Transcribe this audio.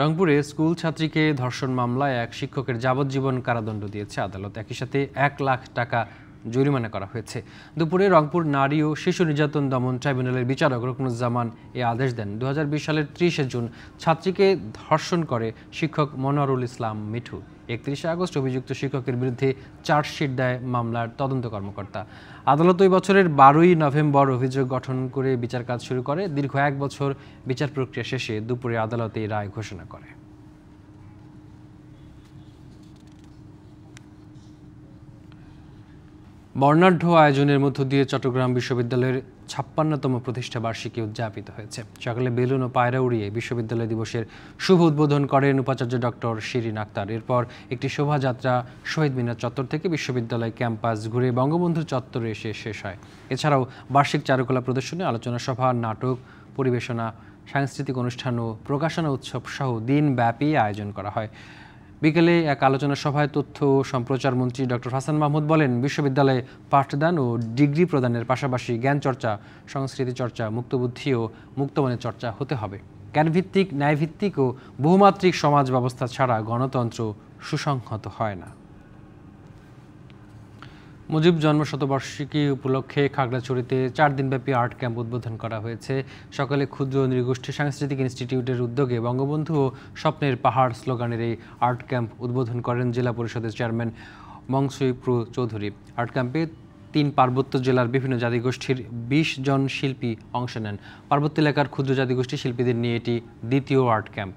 রংপুরে স্কুল ছাত্রীকে ধর্ষণ মামলায় এক শিক্ষকের যাবজ্জীবন কারাদণ্ড দিয়েছে আদালত একই সাথে এক লাখ টাকা জরিমানা করা হয়েছে দুপুরে রংপুর নারী ও শিশু নির্যাতন দমন ট্রাইব্যুনালের বিচারক রুকনুজ্জামান এ আদেশ দেন দু সালের ত্রিশে জুন ছাত্রীকে ধর্ষণ করে শিক্ষক মনোয়ারুল ইসলাম মিঠু একত্রিশে আগস্ট অভিযুক্ত শিক্ষকের বিরুদ্ধে চার্জশিট দেয় মামলার তদন্ত কর্মকর্তা আদালত ওই বছরের বারোই নভেম্বর অভিযোগ গঠন করে বিচার কাজ শুরু করে দীর্ঘ এক বছর বিচার প্রক্রিয়া শেষে দুপুরে আদালতে রায় ঘোষণা করে বর্ণাঢ্য আয়োজনের মধ্য দিয়ে চট্টগ্রাম বিশ্ববিদ্যালয়ের ছাপ্পান্নতম প্রতিষ্ঠা বার্ষিকী উদযাপিত হয়েছে সকালে বেলুন ও পায়রা উড়িয়ে বিশ্ববিদ্যালয় দিবসের শুভ উদ্বোধন করেন উপাচার্য ডক্টর শিরিন আক্তার এরপর একটি শোভাযাত্রা শহীদ মিনার চত্বর থেকে বিশ্ববিদ্যালয় ক্যাম্পাস ঘুরে বঙ্গবন্ধু চত্বরে এসে শেষ হয় এছাড়াও বার্ষিক চারুকলা প্রদর্শনী আলোচনা সভা নাটক পরিবেশনা সাংস্কৃতিক অনুষ্ঠান ও প্রকাশনা উৎসব সহ দিনব্যাপী আয়োজন করা হয় বিকেলে এক আলোচনা সভায় তথ্য ও সম্প্রচার মন্ত্রী ডক্টর হাসান মাহমুদ বলেন বিশ্ববিদ্যালয়ে পাঠদান ও ডিগ্রি প্রদানের পাশাপাশি জ্ঞান চর্চা সংস্কৃতি চর্চা মুক্তবুদ্ধি ও মুক্তমনের চর্চা হতে হবে জ্ঞানভিত্তিক ন্যায়ভিত্তিক ও বহুমাত্রিক সমাজ ব্যবস্থা ছাড়া গণতন্ত্র সুসংহত হয় না মুজিব জন্ম উপলক্ষে খাগড়াছড়িতে চার দিনব্যাপী আর্ট ক্যাম্প উদ্বোধন করা হয়েছে সকালে ক্ষুদ্র নৃগোষ্ঠী সাংস্কৃতিক ইনস্টিটিউটের উদ্যোগে বঙ্গবন্ধু ও স্বপ্নের পাহাড় স্লোগানের এই আর্ট ক্যাম্প উদ্বোধন করেন জেলা পরিষদের চেয়ারম্যান মংসুইপ্রু চৌধুরী আর্ট ক্যাম্পে তিন পার্বত্য জেলার বিভিন্ন জাতিগোষ্ঠীর বিশ জন শিল্পী অংশ নেন পার্বত্য এলাকার ক্ষুদ্র জাতিগোষ্ঠী শিল্পীদের নিয়ে এটি দ্বিতীয় আর্ট ক্যাম্প